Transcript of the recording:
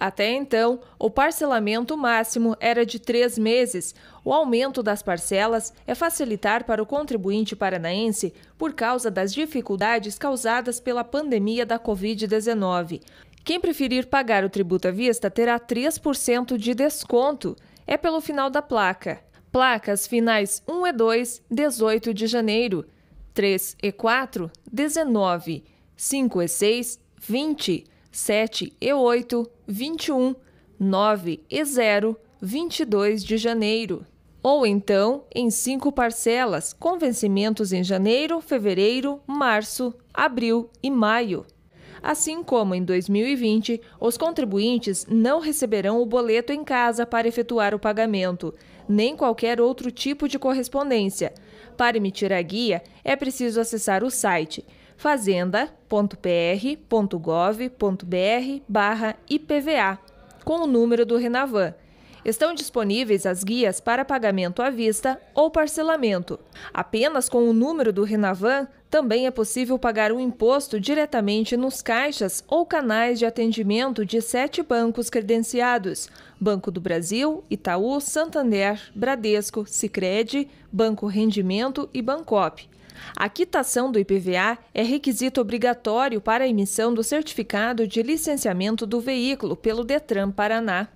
Até então, o parcelamento máximo era de três meses. O aumento das parcelas é facilitar para o contribuinte paranaense por causa das dificuldades causadas pela pandemia da Covid-19. Quem preferir pagar o tributo à vista terá 3% de desconto. É pelo final da placa. Placas finais 1 e 2, 18 de janeiro. 3 e 4, 19. 5 e 6, 20. 7 e 8, 21, 9 e 0, 22 de janeiro. Ou então em cinco parcelas, com vencimentos em janeiro, fevereiro, março, abril e maio. Assim como em 2020, os contribuintes não receberão o boleto em casa para efetuar o pagamento, nem qualquer outro tipo de correspondência. Para emitir a guia, é preciso acessar o site fazenda.pr.gov.br barra IPVA, com o número do Renavan Estão disponíveis as guias para pagamento à vista ou parcelamento. Apenas com o número do Renavan também é possível pagar o imposto diretamente nos caixas ou canais de atendimento de sete bancos credenciados: Banco do Brasil, Itaú, Santander, Bradesco, Sicredi, Banco Rendimento e Bancop. A quitação do IPVA é requisito obrigatório para a emissão do certificado de licenciamento do veículo pelo Detran Paraná.